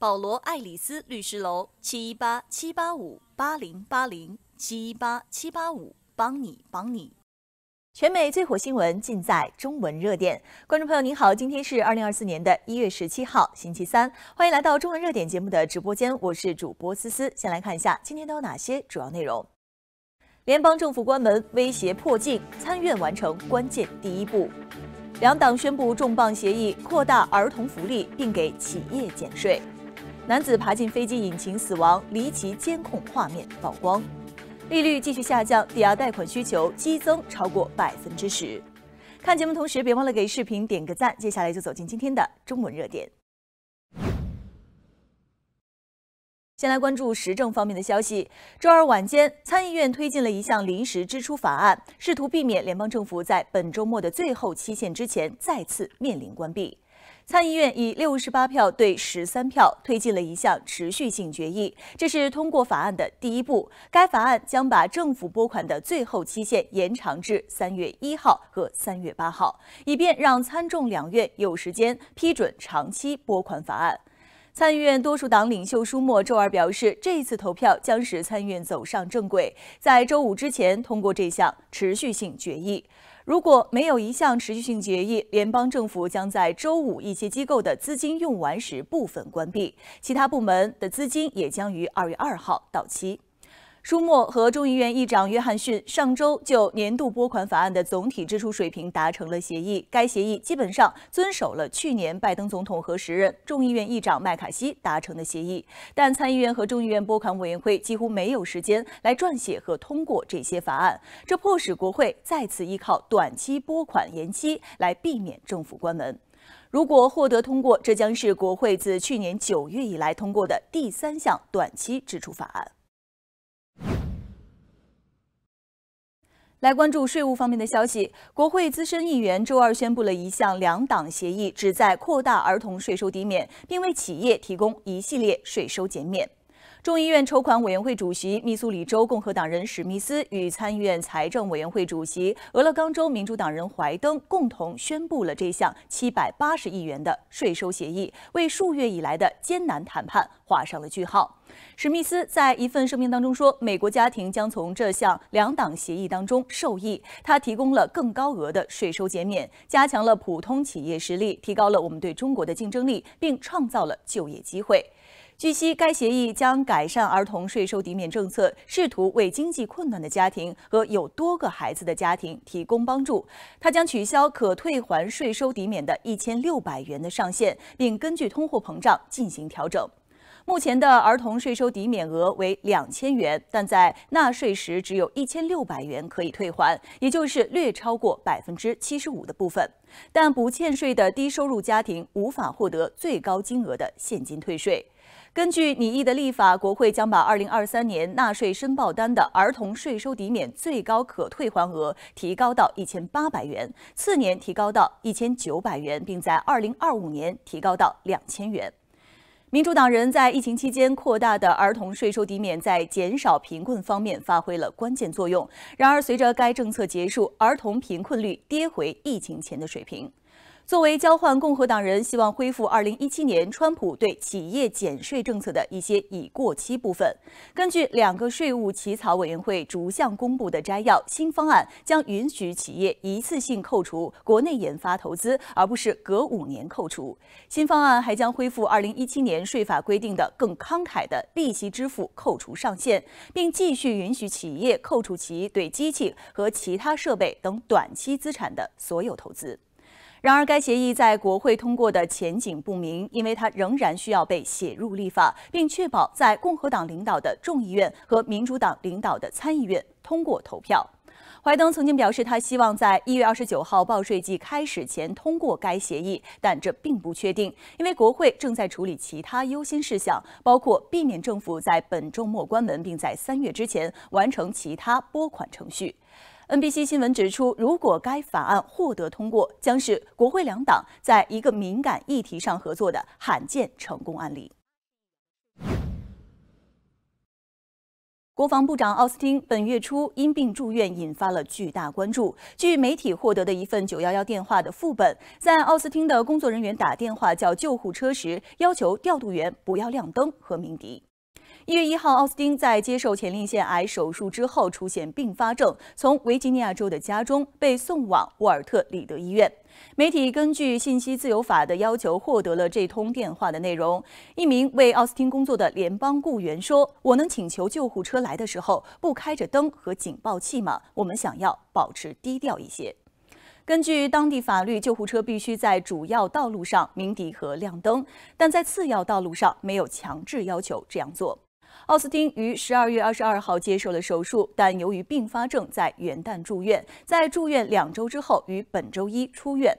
保罗·爱丽丝律师楼七一八七八五八零八零七一八七八五，帮你帮你。全美最火新闻尽在中文热点。观众朋友您好，今天是二零二四年的一月十七号，星期三，欢迎来到中文热点节目的直播间，我是主播思思。先来看一下今天都有哪些主要内容：联邦政府关门威胁破境，参院完成关键第一步；两党宣布重磅协议，扩大儿童福利，并给企业减税。男子爬进飞机引擎死亡，离奇监控画面曝光。利率继续下降，抵押贷款需求激增超过百分之十。看节目同时，别忘了给视频点个赞。接下来就走进今天的中文热点。先来关注时政方面的消息。周二晚间，参议院推进了一项临时支出法案，试图避免联邦政府在本周末的最后期限之前再次面临关闭。参议院以六十八票对十三票推进了一项持续性决议，这是通过法案的第一步。该法案将把政府拨款的最后期限延长至三月一号和三月八号，以便让参众两院有时间批准长期拨款法案。参议院多数党领袖舒默周二表示，这次投票将使参议院走上正轨，在周五之前通过这项持续性决议。如果没有一项持续性决议，联邦政府将在周五一些机构的资金用完时部分关闭，其他部门的资金也将于二月二号到期。舒默和众议院议长约翰逊上周就年度拨款法案的总体支出水平达成了协议。该协议基本上遵守了去年拜登总统和时任众议院议长麦卡锡达成的协议。但参议院和众议院拨款委员会几乎没有时间来撰写和通过这些法案，这迫使国会再次依靠短期拨款延期来避免政府关门。如果获得通过，这将是国会自去年九月以来通过的第三项短期支出法案。来关注税务方面的消息。国会资深议员周二宣布了一项两党协议，旨在扩大儿童税收抵免，并为企业提供一系列税收减免。众议院筹款委员会主席密苏里州共和党人史密斯与参议院财政委员会主席俄勒冈州民主党人怀登共同宣布了这项七百八十亿元的税收协议，为数月以来的艰难谈判画上了句号。史密斯在一份声明当中说：“美国家庭将从这项两党协议当中受益，他提供了更高额的税收减免，加强了普通企业实力，提高了我们对中国的竞争力，并创造了就业机会。”据悉，该协议将改善儿童税收抵免政策，试图为经济困难的家庭和有多个孩子的家庭提供帮助。它将取消可退还税收抵免的一千六百元的上限，并根据通货膨胀进行调整。目前的儿童税收抵免额为两千元，但在纳税时只有一千六百元可以退还，也就是略超过百分之七十五的部分。但不欠税的低收入家庭无法获得最高金额的现金退税。根据拟议的立法，国会将把2023年纳税申报单的儿童税收抵免最高可退还额提高到1800元，次年提高到1900元，并在2025年提高到2000元。民主党人在疫情期间扩大的儿童税收抵免在减少贫困方面发挥了关键作用。然而，随着该政策结束，儿童贫困率跌回疫情前的水平。作为交换，共和党人希望恢复2017年川普对企业减税政策的一些已过期部分。根据两个税务起草委员会逐项公布的摘要，新方案将允许企业一次性扣除国内研发投资，而不是隔五年扣除。新方案还将恢复2017年税法规定的更慷慨的利息支付扣除上限，并继续允许企业扣除其对机器和其他设备等短期资产的所有投资。然而，该协议在国会通过的前景不明，因为它仍然需要被写入立法，并确保在共和党领导的众议院和民主党领导的参议院通过投票。怀登曾经表示，他希望在一月二十九号报税季开始前通过该协议，但这并不确定，因为国会正在处理其他优先事项，包括避免政府在本周末关门，并在三月之前完成其他拨款程序。NBC 新闻指出，如果该法案获得通过，将是国会两党在一个敏感议题上合作的罕见成功案例。国防部长奥斯汀本月初因病住院，引发了巨大关注。据媒体获得的一份911电话的副本，在奥斯汀的工作人员打电话叫救护车时，要求调度员不要亮灯和鸣笛。一月一号，奥斯汀在接受前列腺癌手术之后出现并发症，从维吉尼亚州的家中被送往沃尔特里德医院。媒体根据信息自由法的要求获得了这通电话的内容。一名为奥斯汀工作的联邦雇员说：“我能请求救护车来的时候不开着灯和警报器吗？我们想要保持低调一些。”根据当地法律，救护车必须在主要道路上鸣笛和亮灯，但在次要道路上没有强制要求这样做。奥斯汀于十二月二十二号接受了手术，但由于并发症，在元旦住院。在住院两周之后，于本周一出院。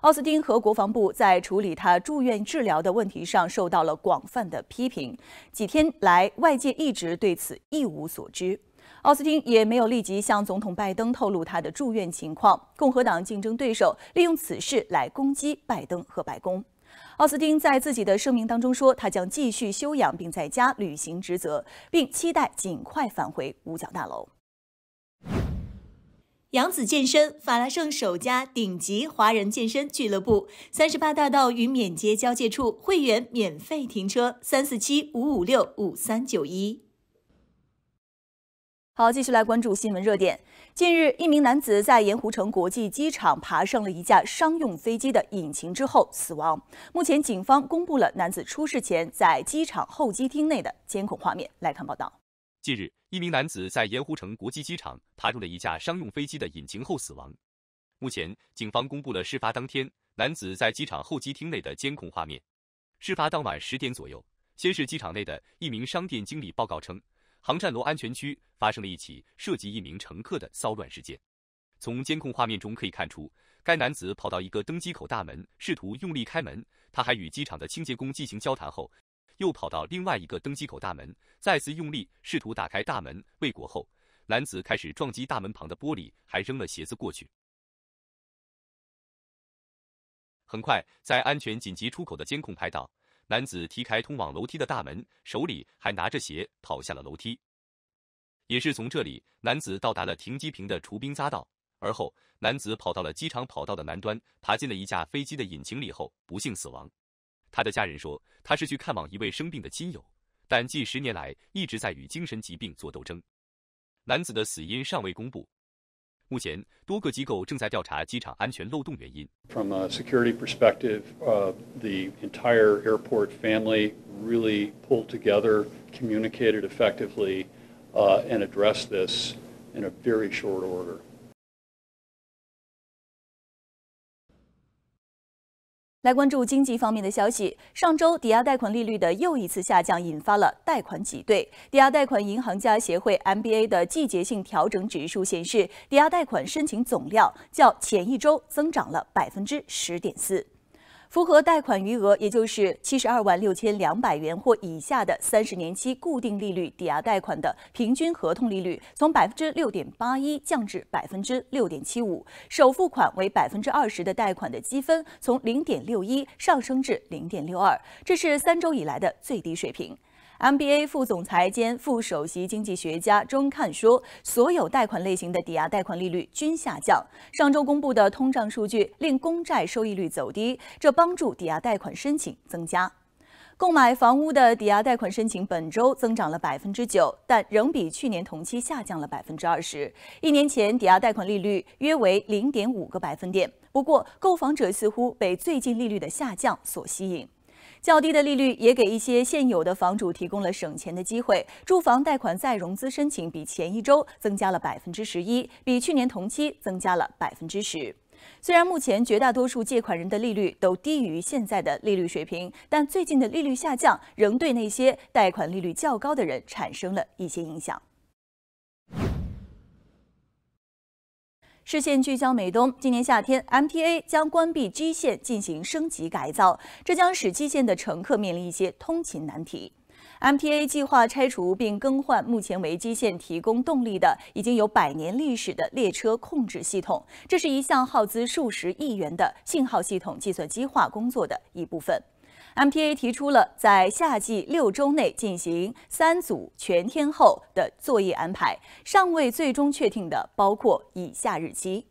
奥斯汀和国防部在处理他住院治疗的问题上受到了广泛的批评。几天来，外界一直对此一无所知。奥斯汀也没有立即向总统拜登透露他的住院情况。共和党竞争对手利用此事来攻击拜登和白宫。奥斯汀在自己的声明当中说，他将继续休养并在家履行职责，并期待尽快返回五角大楼。杨子健身，法拉盛首家顶级华人健身俱乐部，三十八大道与缅街交界处，会员免费停车，三四七五五六五三九一。好，继续来关注新闻热点。近日，一名男子在盐湖城国际机场爬上了一架商用飞机的引擎之后死亡。目前，警方公布了男子出事前在机场候机厅内的监控画面。来看报道。近日，一名男子在盐湖城国际机场爬入了一架商用飞机的引擎后死亡。目前，警方公布了事发当天男子在机场候机厅内的监控画面。事发当晚十点左右，先是机场内的一名商店经理报告称。航站楼安全区发生了一起涉及一名乘客的骚乱事件。从监控画面中可以看出，该男子跑到一个登机口大门，试图用力开门。他还与机场的清洁工进行交谈后，又跑到另外一个登机口大门，再次用力试图打开大门，未果后，男子开始撞击大门旁的玻璃，还扔了鞋子过去。很快，在安全紧急出口的监控拍到。男子踢开通往楼梯的大门，手里还拿着鞋，跑下了楼梯。也是从这里，男子到达了停机坪的除冰匝道，而后男子跑到了机场跑道的南端，爬进了一架飞机的引擎里后不幸死亡。他的家人说，他是去看望一位生病的亲友，但近十年来一直在与精神疾病做斗争。男子的死因尚未公布。目前，多个机构正在调查机场安全漏洞原因。From a security perspective, uh, the entire airport family really pulled together, communicated effectively, uh, and addressed this in a very short order. 来关注经济方面的消息。上周抵押贷款利率的又一次下降，引发了贷款挤兑。抵押贷款银行家协会 （MBA） 的季节性调整指数显示，抵押贷款申请总量较前一周增长了百分之十点四。符合贷款余额，也就是七十二万六千两百元或以下的三十年期固定利率抵押贷款的平均合同利率，从百分之六点八一降至百分之六点七五。首付款为百分之二十的贷款的积分，从零点六一上升至零点六二，这是三周以来的最低水平。MBA 副总裁兼副首席经济学家钟看说，所有贷款类型的抵押贷款利率均下降。上周公布的通胀数据令公债收益率走低，这帮助抵押贷款申请增加。购买房屋的抵押贷款申请本周增长了百分之九，但仍比去年同期下降了百分之二十。一年前，抵押贷款利率约为零点五个百分点。不过，购房者似乎被最近利率的下降所吸引。较低的利率也给一些现有的房主提供了省钱的机会。住房贷款再融资申请比前一周增加了百分之十一，比去年同期增加了百分之十。虽然目前绝大多数借款人的利率都低于现在的利率水平，但最近的利率下降仍对那些贷款利率较高的人产生了一些影响。视线聚焦美东。今年夏天，MTA 将关闭基线进行升级改造，这将使基线的乘客面临一些通勤难题。MTA 计划拆除并更换目前为基线提供动力的已经有百年历史的列车控制系统，这是一项耗资数十亿元的信号系统计算机化工作的一部分。MTA 提出了在夏季六周内进行三组全天候的作业安排，尚未最终确定的包括以下日期。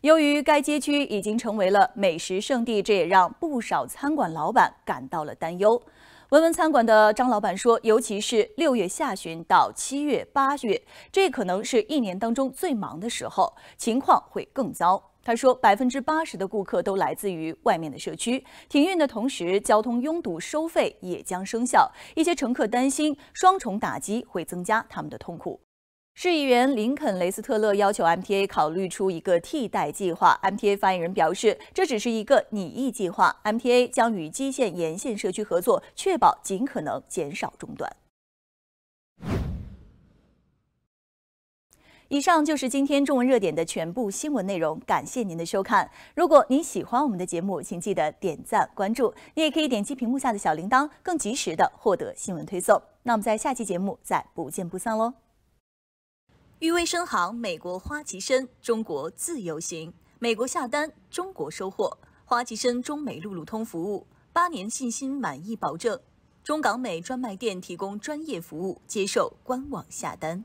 由于该街区已经成为了美食圣地，这也让不少餐馆老板感到了担忧。文文餐馆的张老板说：“尤其是六月下旬到七月八月，这可能是一年当中最忙的时候，情况会更糟。”他说，百分之八十的顾客都来自于外面的社区。停运的同时，交通拥堵收费也将生效。一些乘客担心双重打击会增加他们的痛苦。市议员林肯·雷斯特勒要求 MTA 考虑出一个替代计划。MTA 发言人表示，这只是一个拟议计划。MTA 将与基线沿线社区合作，确保尽可能减少中断。以上就是今天中文热点的全部新闻内容，感谢您的收看。如果您喜欢我们的节目，请记得点赞关注。你也可以点击屏幕下的小铃铛，更及时的获得新闻推送。那我们在下期节目再不见不散喽。誉威深航，美国花旗参，中国自由行，美国下单，中国收货。花旗参中美路路通服务，八年信心满意保证。中港美专卖店提供专业服务，接受官网下单。